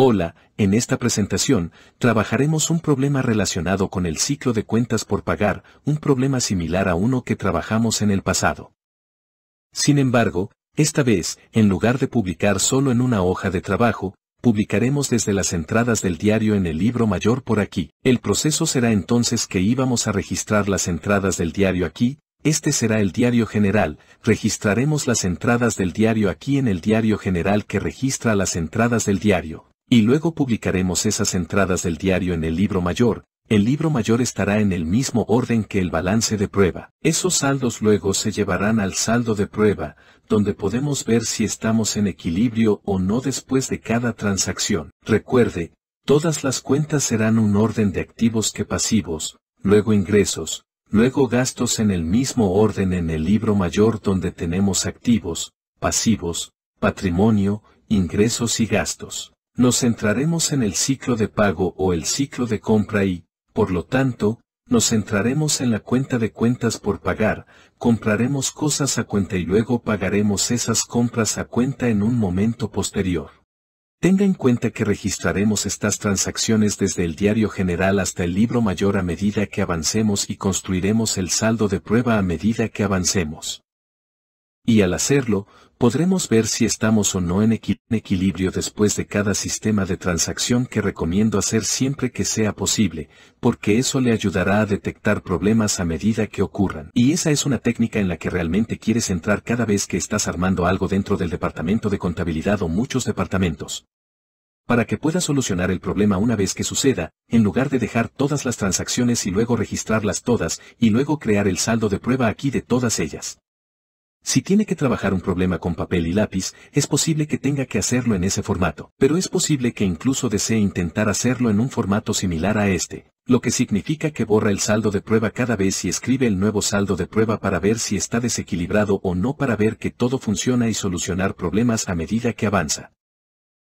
Hola, en esta presentación, trabajaremos un problema relacionado con el ciclo de cuentas por pagar, un problema similar a uno que trabajamos en el pasado. Sin embargo, esta vez, en lugar de publicar solo en una hoja de trabajo, publicaremos desde las entradas del diario en el libro mayor por aquí. El proceso será entonces que íbamos a registrar las entradas del diario aquí, este será el diario general, registraremos las entradas del diario aquí en el diario general que registra las entradas del diario. Y luego publicaremos esas entradas del diario en el libro mayor, el libro mayor estará en el mismo orden que el balance de prueba. Esos saldos luego se llevarán al saldo de prueba, donde podemos ver si estamos en equilibrio o no después de cada transacción. Recuerde, todas las cuentas serán un orden de activos que pasivos, luego ingresos, luego gastos en el mismo orden en el libro mayor donde tenemos activos, pasivos, patrimonio, ingresos y gastos nos centraremos en el ciclo de pago o el ciclo de compra y, por lo tanto, nos centraremos en la cuenta de cuentas por pagar, compraremos cosas a cuenta y luego pagaremos esas compras a cuenta en un momento posterior. Tenga en cuenta que registraremos estas transacciones desde el diario general hasta el libro mayor a medida que avancemos y construiremos el saldo de prueba a medida que avancemos. Y al hacerlo, podremos ver si estamos o no en equilibrio después de cada sistema de transacción que recomiendo hacer siempre que sea posible, porque eso le ayudará a detectar problemas a medida que ocurran. Y esa es una técnica en la que realmente quieres entrar cada vez que estás armando algo dentro del departamento de contabilidad o muchos departamentos. Para que puedas solucionar el problema una vez que suceda, en lugar de dejar todas las transacciones y luego registrarlas todas y luego crear el saldo de prueba aquí de todas ellas. Si tiene que trabajar un problema con papel y lápiz, es posible que tenga que hacerlo en ese formato, pero es posible que incluso desee intentar hacerlo en un formato similar a este, lo que significa que borra el saldo de prueba cada vez y escribe el nuevo saldo de prueba para ver si está desequilibrado o no para ver que todo funciona y solucionar problemas a medida que avanza.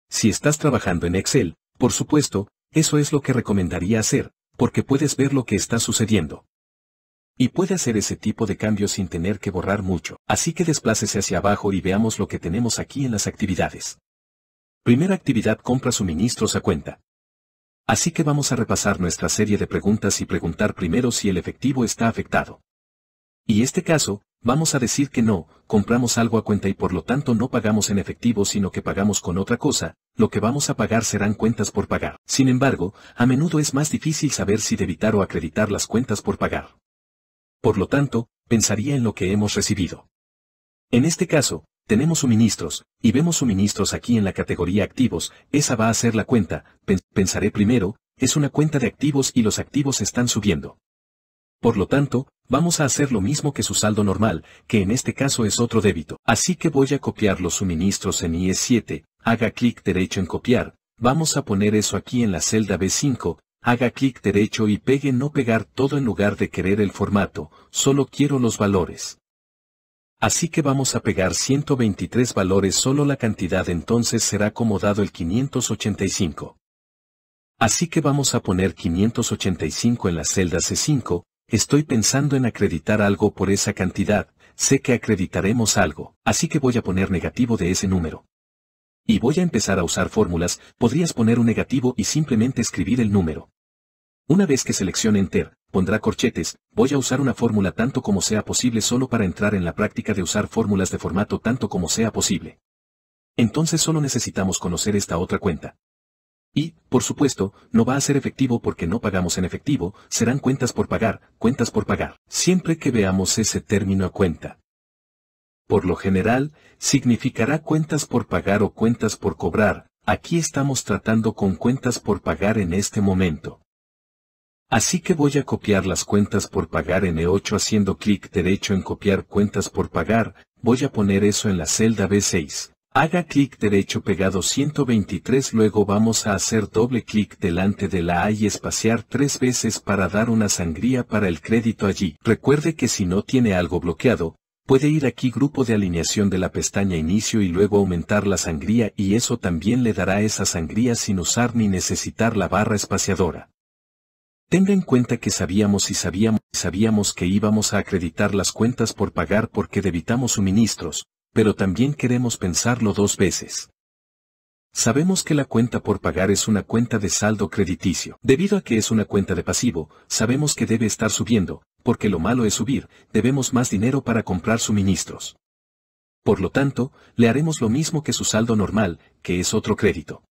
Si estás trabajando en Excel, por supuesto, eso es lo que recomendaría hacer, porque puedes ver lo que está sucediendo. Y puede hacer ese tipo de cambios sin tener que borrar mucho. Así que desplácese hacia abajo y veamos lo que tenemos aquí en las actividades. Primera actividad compra suministros a cuenta. Así que vamos a repasar nuestra serie de preguntas y preguntar primero si el efectivo está afectado. Y este caso, vamos a decir que no, compramos algo a cuenta y por lo tanto no pagamos en efectivo sino que pagamos con otra cosa, lo que vamos a pagar serán cuentas por pagar. Sin embargo, a menudo es más difícil saber si debitar o acreditar las cuentas por pagar. Por lo tanto, pensaría en lo que hemos recibido. En este caso, tenemos suministros, y vemos suministros aquí en la categoría activos, esa va a ser la cuenta, pensaré primero, es una cuenta de activos y los activos están subiendo. Por lo tanto, vamos a hacer lo mismo que su saldo normal, que en este caso es otro débito. Así que voy a copiar los suministros en e IE7, haga clic derecho en copiar, vamos a poner eso aquí en la celda B5, haga clic derecho y pegue no pegar todo en lugar de querer el formato, solo quiero los valores. Así que vamos a pegar 123 valores solo la cantidad entonces será acomodado el 585. Así que vamos a poner 585 en la celda C5, estoy pensando en acreditar algo por esa cantidad, sé que acreditaremos algo, así que voy a poner negativo de ese número. Y voy a empezar a usar fórmulas, podrías poner un negativo y simplemente escribir el número. Una vez que seleccione Enter, pondrá corchetes, voy a usar una fórmula tanto como sea posible solo para entrar en la práctica de usar fórmulas de formato tanto como sea posible. Entonces solo necesitamos conocer esta otra cuenta. Y, por supuesto, no va a ser efectivo porque no pagamos en efectivo, serán cuentas por pagar, cuentas por pagar. Siempre que veamos ese término a cuenta, por lo general, significará cuentas por pagar o cuentas por cobrar, aquí estamos tratando con cuentas por pagar en este momento. Así que voy a copiar las cuentas por pagar en E8 haciendo clic derecho en copiar cuentas por pagar, voy a poner eso en la celda B6. Haga clic derecho pegado 123 luego vamos a hacer doble clic delante de la A y espaciar tres veces para dar una sangría para el crédito allí. Recuerde que si no tiene algo bloqueado, Puede ir aquí grupo de alineación de la pestaña inicio y luego aumentar la sangría y eso también le dará esa sangría sin usar ni necesitar la barra espaciadora. Tenga en cuenta que sabíamos y sabíamos sabíamos que íbamos a acreditar las cuentas por pagar porque debitamos suministros, pero también queremos pensarlo dos veces. Sabemos que la cuenta por pagar es una cuenta de saldo crediticio. Debido a que es una cuenta de pasivo, sabemos que debe estar subiendo, porque lo malo es subir, debemos más dinero para comprar suministros. Por lo tanto, le haremos lo mismo que su saldo normal, que es otro crédito.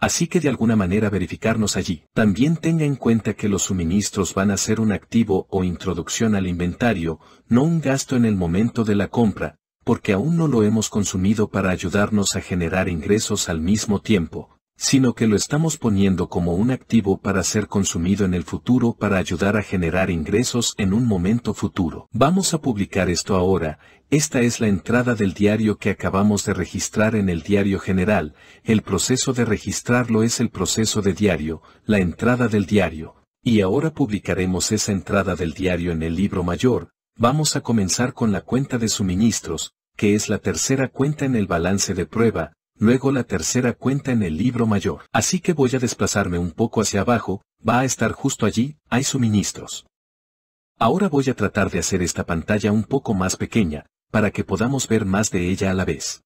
Así que de alguna manera verificarnos allí. También tenga en cuenta que los suministros van a ser un activo o introducción al inventario, no un gasto en el momento de la compra, porque aún no lo hemos consumido para ayudarnos a generar ingresos al mismo tiempo, sino que lo estamos poniendo como un activo para ser consumido en el futuro para ayudar a generar ingresos en un momento futuro. Vamos a publicar esto ahora, esta es la entrada del diario que acabamos de registrar en el diario general, el proceso de registrarlo es el proceso de diario, la entrada del diario, y ahora publicaremos esa entrada del diario en el libro mayor, vamos a comenzar con la cuenta de suministros, que es la tercera cuenta en el balance de prueba, luego la tercera cuenta en el libro mayor. Así que voy a desplazarme un poco hacia abajo, va a estar justo allí, hay suministros. Ahora voy a tratar de hacer esta pantalla un poco más pequeña, para que podamos ver más de ella a la vez.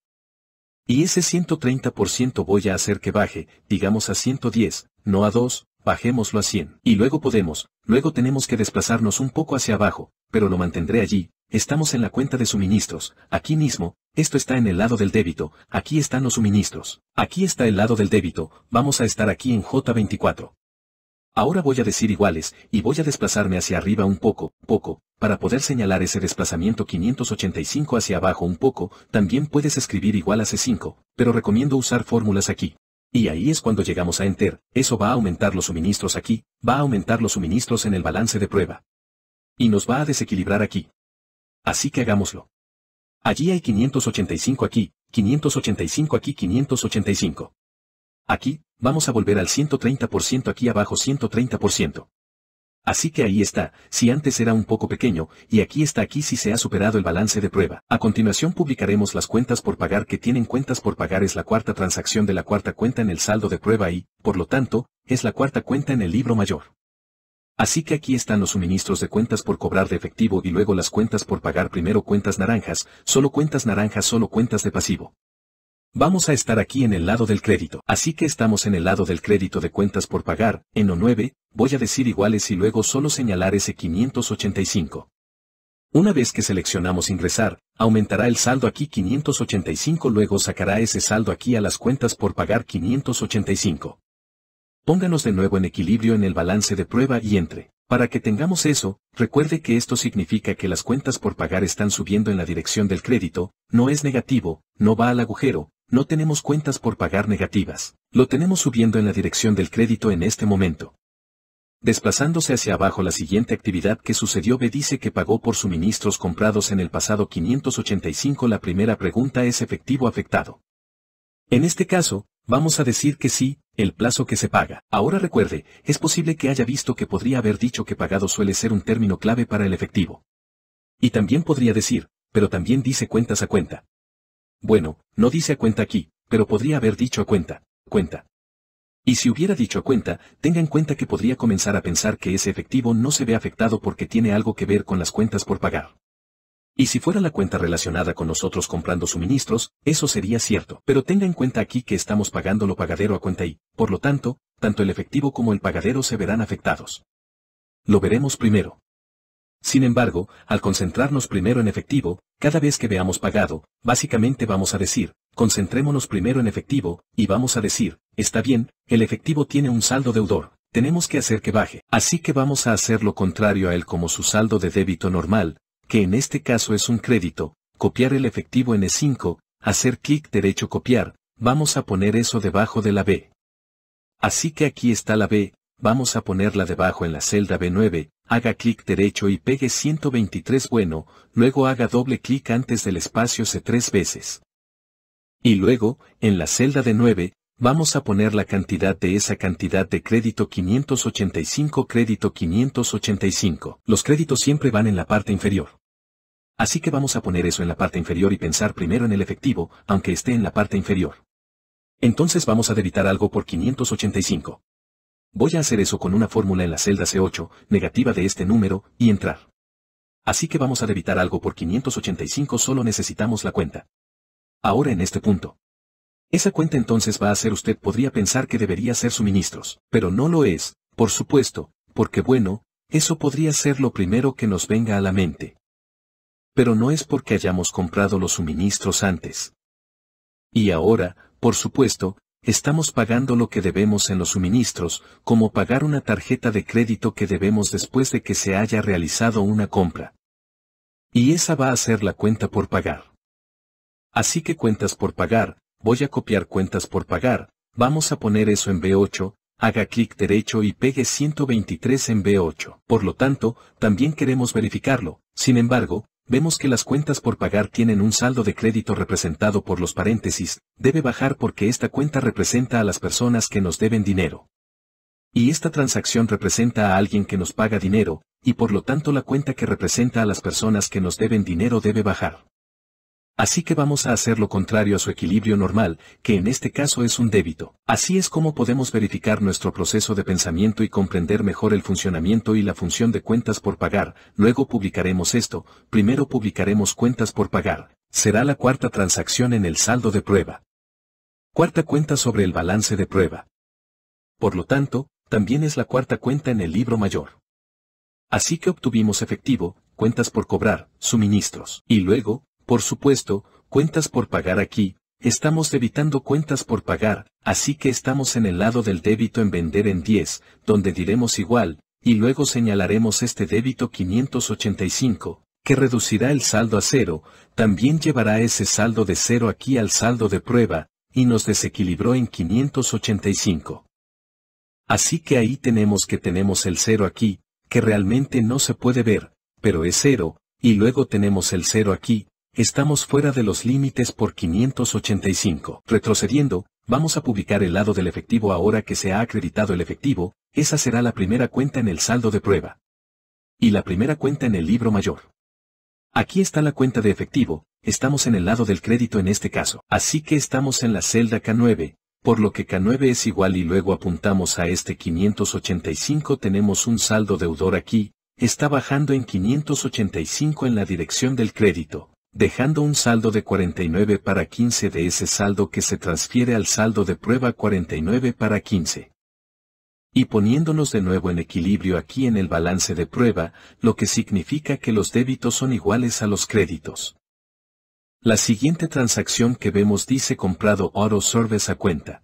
Y ese 130% voy a hacer que baje, digamos a 110, no a 2, bajémoslo a 100. Y luego podemos, luego tenemos que desplazarnos un poco hacia abajo, pero lo mantendré allí, estamos en la cuenta de suministros, aquí mismo, esto está en el lado del débito, aquí están los suministros, aquí está el lado del débito, vamos a estar aquí en J24. Ahora voy a decir iguales, y voy a desplazarme hacia arriba un poco, poco, para poder señalar ese desplazamiento 585 hacia abajo un poco, también puedes escribir igual a C5, pero recomiendo usar fórmulas aquí. Y ahí es cuando llegamos a Enter, eso va a aumentar los suministros aquí, va a aumentar los suministros en el balance de prueba. Y nos va a desequilibrar aquí. Así que hagámoslo. Allí hay 585 aquí, 585 aquí, 585. Aquí, vamos a volver al 130% aquí abajo 130%. Así que ahí está, si antes era un poco pequeño, y aquí está aquí si se ha superado el balance de prueba. A continuación publicaremos las cuentas por pagar que tienen cuentas por pagar es la cuarta transacción de la cuarta cuenta en el saldo de prueba y, por lo tanto, es la cuarta cuenta en el libro mayor. Así que aquí están los suministros de cuentas por cobrar de efectivo y luego las cuentas por pagar primero cuentas naranjas, solo cuentas naranjas solo cuentas de pasivo. Vamos a estar aquí en el lado del crédito. Así que estamos en el lado del crédito de cuentas por pagar, en O9, voy a decir iguales y luego solo señalar ese 585. Una vez que seleccionamos ingresar, aumentará el saldo aquí 585 luego sacará ese saldo aquí a las cuentas por pagar 585. Pónganos de nuevo en equilibrio en el balance de prueba y entre. Para que tengamos eso, recuerde que esto significa que las cuentas por pagar están subiendo en la dirección del crédito, no es negativo, no va al agujero, no tenemos cuentas por pagar negativas, lo tenemos subiendo en la dirección del crédito en este momento. Desplazándose hacia abajo la siguiente actividad que sucedió B dice que pagó por suministros comprados en el pasado 585 la primera pregunta es efectivo afectado. En este caso, vamos a decir que sí, el plazo que se paga. Ahora recuerde, es posible que haya visto que podría haber dicho que pagado suele ser un término clave para el efectivo. Y también podría decir, pero también dice cuentas a cuenta. Bueno, no dice a cuenta aquí, pero podría haber dicho a cuenta, cuenta. Y si hubiera dicho a cuenta, tenga en cuenta que podría comenzar a pensar que ese efectivo no se ve afectado porque tiene algo que ver con las cuentas por pagar. Y si fuera la cuenta relacionada con nosotros comprando suministros, eso sería cierto. Pero tenga en cuenta aquí que estamos pagando lo pagadero a cuenta y, por lo tanto, tanto el efectivo como el pagadero se verán afectados. Lo veremos primero. Sin embargo, al concentrarnos primero en efectivo, cada vez que veamos pagado, básicamente vamos a decir, concentrémonos primero en efectivo, y vamos a decir, está bien, el efectivo tiene un saldo deudor, tenemos que hacer que baje. Así que vamos a hacer lo contrario a él como su saldo de débito normal, que en este caso es un crédito, copiar el efectivo en E5, hacer clic derecho copiar, vamos a poner eso debajo de la B. Así que aquí está la B, vamos a ponerla debajo en la celda B9, haga clic derecho y pegue 123 bueno, luego haga doble clic antes del espacio C tres veces. Y luego, en la celda de 9, vamos a poner la cantidad de esa cantidad de crédito 585 crédito 585. Los créditos siempre van en la parte inferior. Así que vamos a poner eso en la parte inferior y pensar primero en el efectivo, aunque esté en la parte inferior. Entonces vamos a debitar algo por 585. Voy a hacer eso con una fórmula en la celda C8, negativa de este número, y entrar. Así que vamos a debitar algo por 585 solo necesitamos la cuenta. Ahora en este punto. Esa cuenta entonces va a ser usted podría pensar que debería ser suministros, pero no lo es, por supuesto, porque bueno, eso podría ser lo primero que nos venga a la mente. Pero no es porque hayamos comprado los suministros antes. Y ahora, por supuesto, Estamos pagando lo que debemos en los suministros, como pagar una tarjeta de crédito que debemos después de que se haya realizado una compra. Y esa va a ser la cuenta por pagar. Así que cuentas por pagar, voy a copiar cuentas por pagar, vamos a poner eso en B8, haga clic derecho y pegue 123 en B8. Por lo tanto, también queremos verificarlo, sin embargo, vemos que las cuentas por pagar tienen un saldo de crédito representado por los paréntesis, debe bajar porque esta cuenta representa a las personas que nos deben dinero. Y esta transacción representa a alguien que nos paga dinero, y por lo tanto la cuenta que representa a las personas que nos deben dinero debe bajar. Así que vamos a hacer lo contrario a su equilibrio normal, que en este caso es un débito. Así es como podemos verificar nuestro proceso de pensamiento y comprender mejor el funcionamiento y la función de cuentas por pagar, luego publicaremos esto, primero publicaremos cuentas por pagar. Será la cuarta transacción en el saldo de prueba. Cuarta cuenta sobre el balance de prueba. Por lo tanto, también es la cuarta cuenta en el libro mayor. Así que obtuvimos efectivo, cuentas por cobrar, suministros. Y luego, por supuesto, cuentas por pagar aquí, estamos debitando cuentas por pagar, así que estamos en el lado del débito en vender en 10, donde diremos igual, y luego señalaremos este débito 585, que reducirá el saldo a cero, también llevará ese saldo de cero aquí al saldo de prueba, y nos desequilibró en 585. Así que ahí tenemos que tenemos el cero aquí, que realmente no se puede ver, pero es cero, y luego tenemos el cero aquí, estamos fuera de los límites por 585. Retrocediendo, vamos a publicar el lado del efectivo ahora que se ha acreditado el efectivo, esa será la primera cuenta en el saldo de prueba. Y la primera cuenta en el libro mayor. Aquí está la cuenta de efectivo, estamos en el lado del crédito en este caso. Así que estamos en la celda K9, por lo que K9 es igual y luego apuntamos a este 585 tenemos un saldo deudor aquí, está bajando en 585 en la dirección del crédito, dejando un saldo de 49 para 15 de ese saldo que se transfiere al saldo de prueba 49 para 15. Y poniéndonos de nuevo en equilibrio aquí en el balance de prueba, lo que significa que los débitos son iguales a los créditos. La siguiente transacción que vemos dice comprado oro service a cuenta.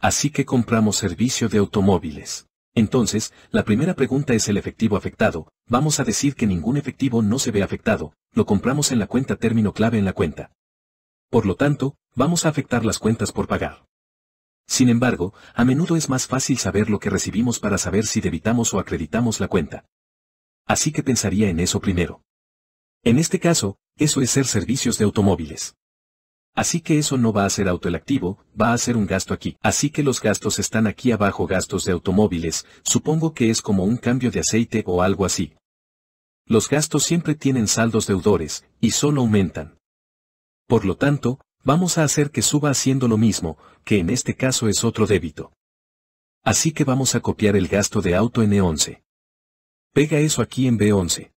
Así que compramos servicio de automóviles. Entonces, la primera pregunta es el efectivo afectado, vamos a decir que ningún efectivo no se ve afectado, lo compramos en la cuenta término clave en la cuenta. Por lo tanto, vamos a afectar las cuentas por pagar. Sin embargo, a menudo es más fácil saber lo que recibimos para saber si debitamos o acreditamos la cuenta. Así que pensaría en eso primero. En este caso, eso es ser servicios de automóviles. Así que eso no va a ser autoelectivo, va a ser un gasto aquí. Así que los gastos están aquí abajo gastos de automóviles, supongo que es como un cambio de aceite o algo así. Los gastos siempre tienen saldos deudores, y solo aumentan. Por lo tanto, vamos a hacer que suba haciendo lo mismo, que en este caso es otro débito. Así que vamos a copiar el gasto de auto en E11. Pega eso aquí en B11.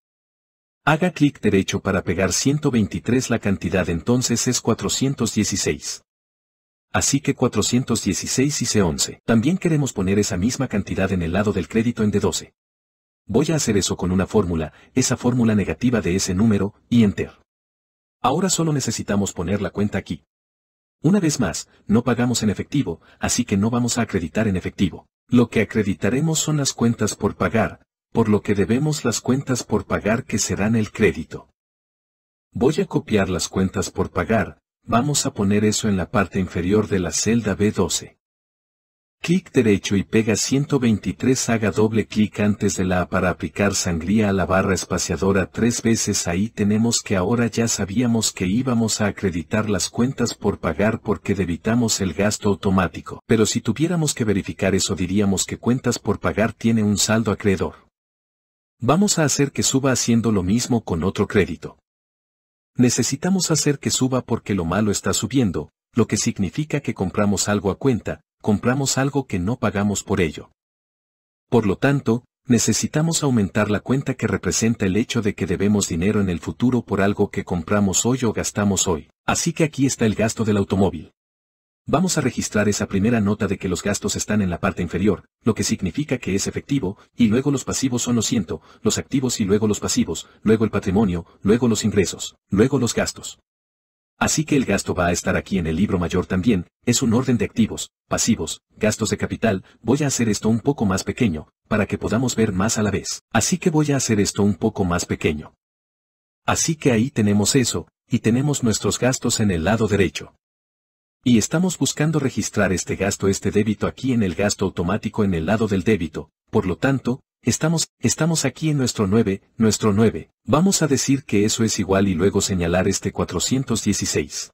Haga clic derecho para pegar 123 la cantidad entonces es 416. Así que 416 y C11. También queremos poner esa misma cantidad en el lado del crédito en D12. Voy a hacer eso con una fórmula, esa fórmula negativa de ese número, y Enter. Ahora solo necesitamos poner la cuenta aquí. Una vez más, no pagamos en efectivo, así que no vamos a acreditar en efectivo. Lo que acreditaremos son las cuentas por pagar, por lo que debemos las cuentas por pagar que serán el crédito. Voy a copiar las cuentas por pagar, vamos a poner eso en la parte inferior de la celda B12. Clic derecho y pega 123 haga doble clic antes de la A para aplicar sangría a la barra espaciadora tres veces ahí tenemos que ahora ya sabíamos que íbamos a acreditar las cuentas por pagar porque debitamos el gasto automático. Pero si tuviéramos que verificar eso diríamos que cuentas por pagar tiene un saldo acreedor. Vamos a hacer que suba haciendo lo mismo con otro crédito. Necesitamos hacer que suba porque lo malo está subiendo, lo que significa que compramos algo a cuenta, compramos algo que no pagamos por ello. Por lo tanto, necesitamos aumentar la cuenta que representa el hecho de que debemos dinero en el futuro por algo que compramos hoy o gastamos hoy. Así que aquí está el gasto del automóvil. Vamos a registrar esa primera nota de que los gastos están en la parte inferior, lo que significa que es efectivo, y luego los pasivos son los ciento, los activos y luego los pasivos, luego el patrimonio, luego los ingresos, luego los gastos. Así que el gasto va a estar aquí en el libro mayor también, es un orden de activos, pasivos, gastos de capital, voy a hacer esto un poco más pequeño, para que podamos ver más a la vez. Así que voy a hacer esto un poco más pequeño. Así que ahí tenemos eso, y tenemos nuestros gastos en el lado derecho. Y estamos buscando registrar este gasto, este débito aquí en el gasto automático en el lado del débito, por lo tanto, estamos, estamos aquí en nuestro 9, nuestro 9, vamos a decir que eso es igual y luego señalar este 416.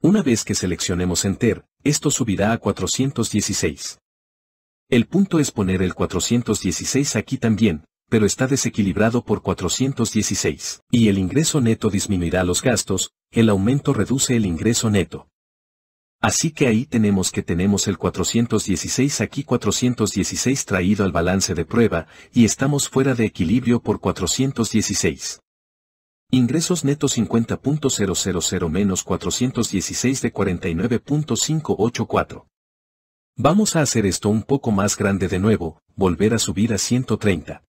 Una vez que seleccionemos Enter, esto subirá a 416. El punto es poner el 416 aquí también, pero está desequilibrado por 416, y el ingreso neto disminuirá los gastos, el aumento reduce el ingreso neto. Así que ahí tenemos que tenemos el 416 aquí 416 traído al balance de prueba, y estamos fuera de equilibrio por 416. Ingresos netos 50.000 menos 416 de 49.584. Vamos a hacer esto un poco más grande de nuevo, volver a subir a 130.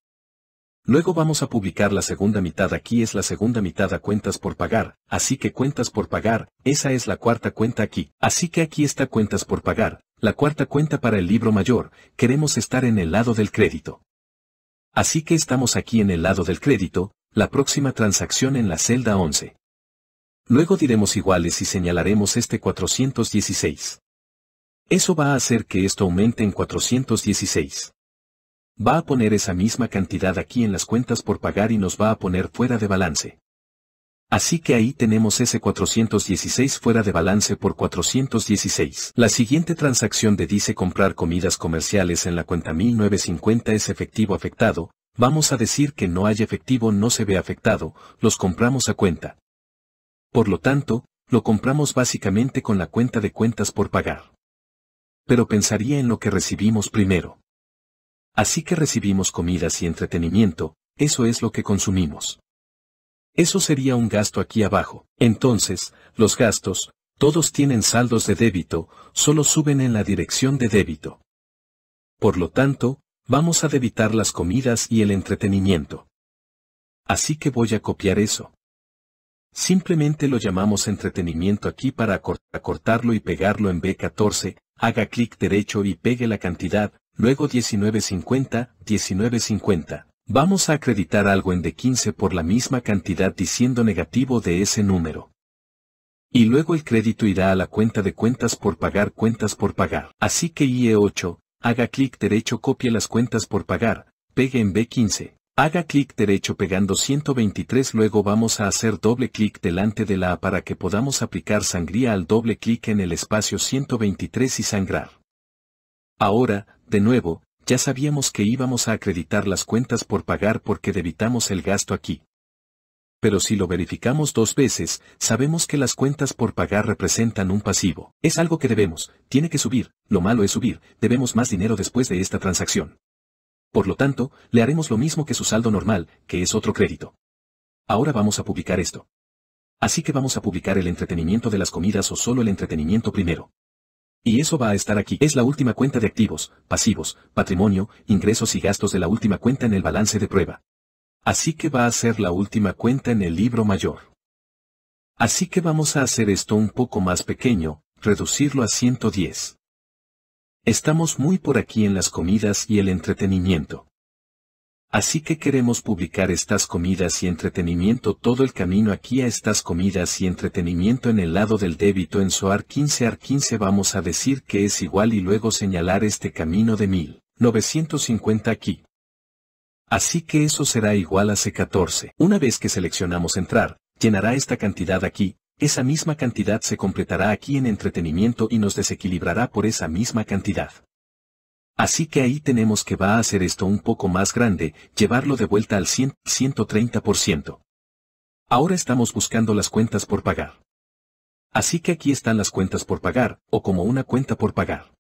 Luego vamos a publicar la segunda mitad aquí es la segunda mitad a cuentas por pagar, así que cuentas por pagar, esa es la cuarta cuenta aquí. Así que aquí está cuentas por pagar, la cuarta cuenta para el libro mayor, queremos estar en el lado del crédito. Así que estamos aquí en el lado del crédito, la próxima transacción en la celda 11. Luego diremos iguales y señalaremos este 416. Eso va a hacer que esto aumente en 416 va a poner esa misma cantidad aquí en las cuentas por pagar y nos va a poner fuera de balance. Así que ahí tenemos ese 416 fuera de balance por 416. La siguiente transacción de dice comprar comidas comerciales en la cuenta 1950 es efectivo afectado, vamos a decir que no hay efectivo no se ve afectado, los compramos a cuenta. Por lo tanto, lo compramos básicamente con la cuenta de cuentas por pagar. Pero pensaría en lo que recibimos primero. Así que recibimos comidas y entretenimiento, eso es lo que consumimos. Eso sería un gasto aquí abajo. Entonces, los gastos, todos tienen saldos de débito, solo suben en la dirección de débito. Por lo tanto, vamos a debitar las comidas y el entretenimiento. Así que voy a copiar eso. Simplemente lo llamamos entretenimiento aquí para acortarlo y pegarlo en B14, haga clic derecho y pegue la cantidad, luego 19.50, 19.50. Vamos a acreditar algo en d 15 por la misma cantidad diciendo negativo de ese número. Y luego el crédito irá a la cuenta de cuentas por pagar cuentas por pagar. Así que IE8, haga clic derecho copie las cuentas por pagar, pegue en B15. Haga clic derecho pegando 123 luego vamos a hacer doble clic delante de la A para que podamos aplicar sangría al doble clic en el espacio 123 y sangrar. Ahora, de nuevo, ya sabíamos que íbamos a acreditar las cuentas por pagar porque debitamos el gasto aquí. Pero si lo verificamos dos veces, sabemos que las cuentas por pagar representan un pasivo. Es algo que debemos, tiene que subir, lo malo es subir, debemos más dinero después de esta transacción. Por lo tanto, le haremos lo mismo que su saldo normal, que es otro crédito. Ahora vamos a publicar esto. Así que vamos a publicar el entretenimiento de las comidas o solo el entretenimiento primero. Y eso va a estar aquí. Es la última cuenta de activos, pasivos, patrimonio, ingresos y gastos de la última cuenta en el balance de prueba. Así que va a ser la última cuenta en el libro mayor. Así que vamos a hacer esto un poco más pequeño, reducirlo a 110. Estamos muy por aquí en las comidas y el entretenimiento. Así que queremos publicar estas comidas y entretenimiento todo el camino aquí a estas comidas y entretenimiento en el lado del débito en SOAR 15 AR 15 vamos a decir que es igual y luego señalar este camino de 1950 aquí. Así que eso será igual a C14. Una vez que seleccionamos entrar, llenará esta cantidad aquí, esa misma cantidad se completará aquí en entretenimiento y nos desequilibrará por esa misma cantidad. Así que ahí tenemos que va a hacer esto un poco más grande, llevarlo de vuelta al 100, 130%. Ahora estamos buscando las cuentas por pagar. Así que aquí están las cuentas por pagar, o como una cuenta por pagar.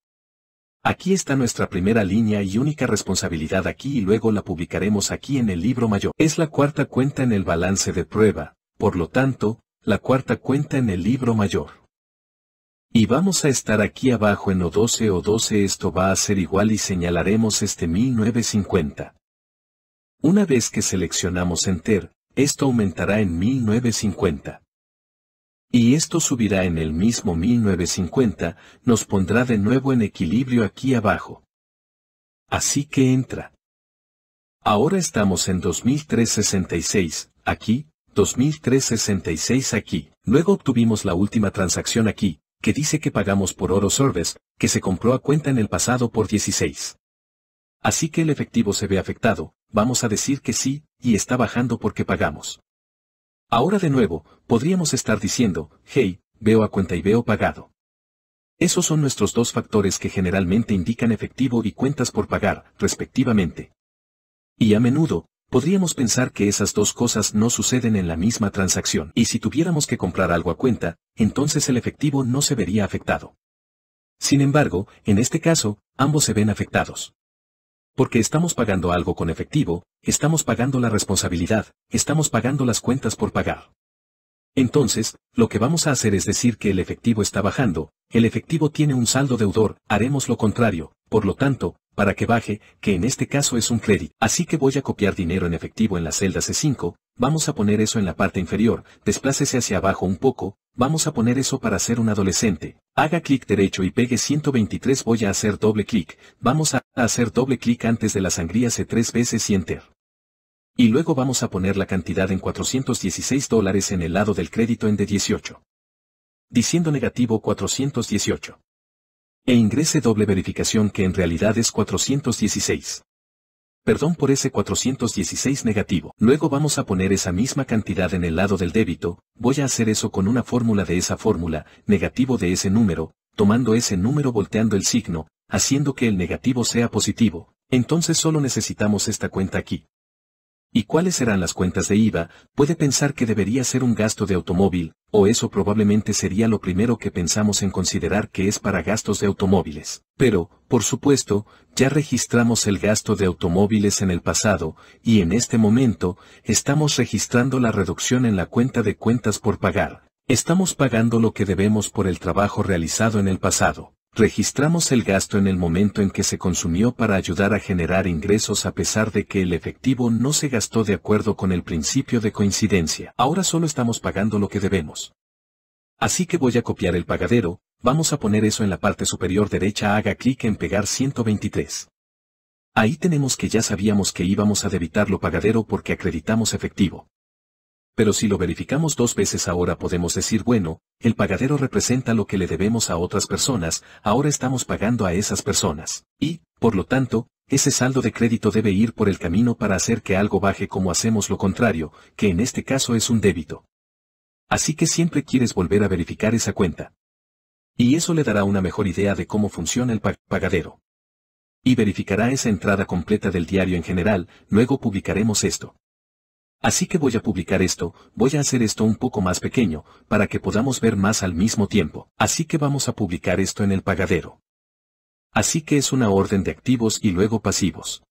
Aquí está nuestra primera línea y única responsabilidad aquí y luego la publicaremos aquí en el libro mayor. Es la cuarta cuenta en el balance de prueba, por lo tanto, la cuarta cuenta en el libro mayor. Y vamos a estar aquí abajo en O12 o 12 esto va a ser igual y señalaremos este 1950. Una vez que seleccionamos Enter, esto aumentará en 1950. Y esto subirá en el mismo 1950, nos pondrá de nuevo en equilibrio aquí abajo. Así que entra. Ahora estamos en 2366, aquí, 2366 aquí. Luego obtuvimos la última transacción aquí, que dice que pagamos por oro Service, que se compró a cuenta en el pasado por 16. Así que el efectivo se ve afectado, vamos a decir que sí, y está bajando porque pagamos. Ahora de nuevo, podríamos estar diciendo, hey, veo a cuenta y veo pagado. Esos son nuestros dos factores que generalmente indican efectivo y cuentas por pagar, respectivamente. Y a menudo, podríamos pensar que esas dos cosas no suceden en la misma transacción. Y si tuviéramos que comprar algo a cuenta, entonces el efectivo no se vería afectado. Sin embargo, en este caso, ambos se ven afectados. Porque estamos pagando algo con efectivo, estamos pagando la responsabilidad, estamos pagando las cuentas por pagar. Entonces, lo que vamos a hacer es decir que el efectivo está bajando, el efectivo tiene un saldo deudor, haremos lo contrario, por lo tanto, para que baje, que en este caso es un crédito. Así que voy a copiar dinero en efectivo en la celda C5, vamos a poner eso en la parte inferior, desplácese hacia abajo un poco, vamos a poner eso para ser un adolescente. Haga clic derecho y pegue 123 voy a hacer doble clic, vamos a hacer doble clic antes de la sangría C3 veces y enter. Y luego vamos a poner la cantidad en 416 dólares en el lado del crédito en D18. Diciendo negativo 418. E ingrese doble verificación que en realidad es 416. Perdón por ese 416 negativo. Luego vamos a poner esa misma cantidad en el lado del débito, voy a hacer eso con una fórmula de esa fórmula, negativo de ese número, tomando ese número volteando el signo, haciendo que el negativo sea positivo, entonces solo necesitamos esta cuenta aquí. ¿Y cuáles serán las cuentas de IVA? Puede pensar que debería ser un gasto de automóvil, o eso probablemente sería lo primero que pensamos en considerar que es para gastos de automóviles. Pero, por supuesto, ya registramos el gasto de automóviles en el pasado, y en este momento, estamos registrando la reducción en la cuenta de cuentas por pagar. Estamos pagando lo que debemos por el trabajo realizado en el pasado. Registramos el gasto en el momento en que se consumió para ayudar a generar ingresos a pesar de que el efectivo no se gastó de acuerdo con el principio de coincidencia. Ahora solo estamos pagando lo que debemos. Así que voy a copiar el pagadero, vamos a poner eso en la parte superior derecha, haga clic en pegar 123. Ahí tenemos que ya sabíamos que íbamos a debitarlo pagadero porque acreditamos efectivo pero si lo verificamos dos veces ahora podemos decir bueno, el pagadero representa lo que le debemos a otras personas, ahora estamos pagando a esas personas. Y, por lo tanto, ese saldo de crédito debe ir por el camino para hacer que algo baje como hacemos lo contrario, que en este caso es un débito. Así que siempre quieres volver a verificar esa cuenta. Y eso le dará una mejor idea de cómo funciona el pagadero. Y verificará esa entrada completa del diario en general, luego publicaremos esto. Así que voy a publicar esto, voy a hacer esto un poco más pequeño, para que podamos ver más al mismo tiempo. Así que vamos a publicar esto en el pagadero. Así que es una orden de activos y luego pasivos.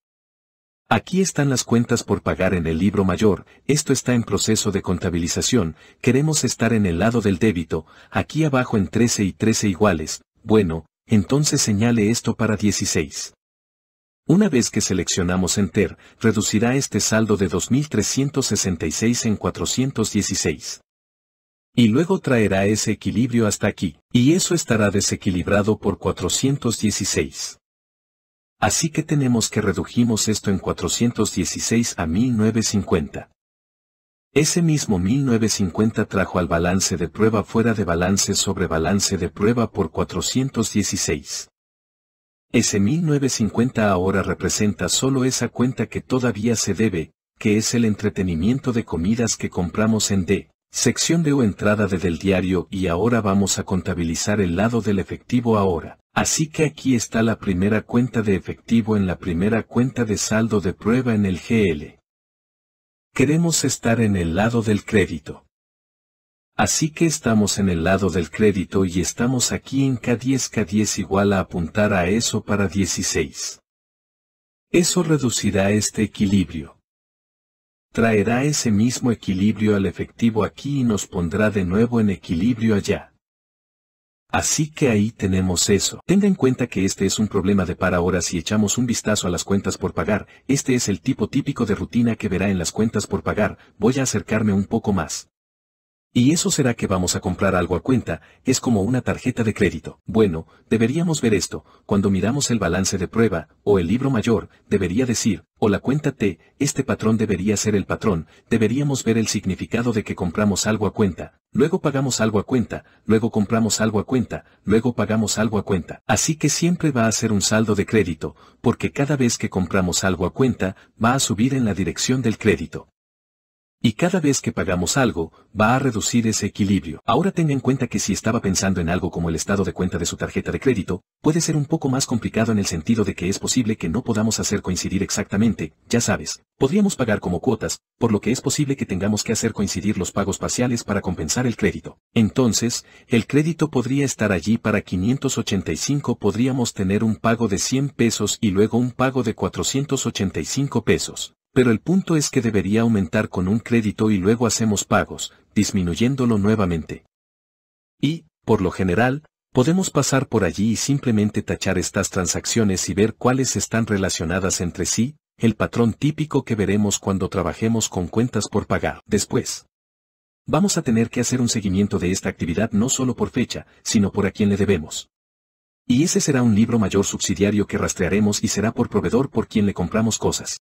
Aquí están las cuentas por pagar en el libro mayor, esto está en proceso de contabilización, queremos estar en el lado del débito, aquí abajo en 13 y 13 iguales, bueno, entonces señale esto para 16. Una vez que seleccionamos Enter, reducirá este saldo de 2366 en 416. Y luego traerá ese equilibrio hasta aquí, y eso estará desequilibrado por 416. Así que tenemos que redujimos esto en 416 a 1950. Ese mismo 1950 trajo al balance de prueba fuera de balance sobre balance de prueba por 416. Ese 1950 ahora representa solo esa cuenta que todavía se debe, que es el entretenimiento de comidas que compramos en D, sección de o entrada de del diario y ahora vamos a contabilizar el lado del efectivo ahora. Así que aquí está la primera cuenta de efectivo en la primera cuenta de saldo de prueba en el GL. Queremos estar en el lado del crédito. Así que estamos en el lado del crédito y estamos aquí en K10, K10 igual a apuntar a eso para 16. Eso reducirá este equilibrio. Traerá ese mismo equilibrio al efectivo aquí y nos pondrá de nuevo en equilibrio allá. Así que ahí tenemos eso. Tenga en cuenta que este es un problema de para ahora. si echamos un vistazo a las cuentas por pagar, este es el tipo típico de rutina que verá en las cuentas por pagar, voy a acercarme un poco más. Y eso será que vamos a comprar algo a cuenta, es como una tarjeta de crédito. Bueno, deberíamos ver esto, cuando miramos el balance de prueba, o el libro mayor, debería decir, o la cuenta T, este patrón debería ser el patrón, deberíamos ver el significado de que compramos algo a cuenta, luego pagamos algo a cuenta, luego compramos algo a cuenta, luego pagamos algo a cuenta. Así que siempre va a ser un saldo de crédito, porque cada vez que compramos algo a cuenta, va a subir en la dirección del crédito. Y cada vez que pagamos algo, va a reducir ese equilibrio. Ahora tenga en cuenta que si estaba pensando en algo como el estado de cuenta de su tarjeta de crédito, puede ser un poco más complicado en el sentido de que es posible que no podamos hacer coincidir exactamente, ya sabes, podríamos pagar como cuotas, por lo que es posible que tengamos que hacer coincidir los pagos parciales para compensar el crédito. Entonces, el crédito podría estar allí para 585, podríamos tener un pago de 100 pesos y luego un pago de 485 pesos pero el punto es que debería aumentar con un crédito y luego hacemos pagos, disminuyéndolo nuevamente. Y, por lo general, podemos pasar por allí y simplemente tachar estas transacciones y ver cuáles están relacionadas entre sí, el patrón típico que veremos cuando trabajemos con cuentas por pagar. Después, vamos a tener que hacer un seguimiento de esta actividad no solo por fecha, sino por a quién le debemos. Y ese será un libro mayor subsidiario que rastrearemos y será por proveedor por quien le compramos cosas.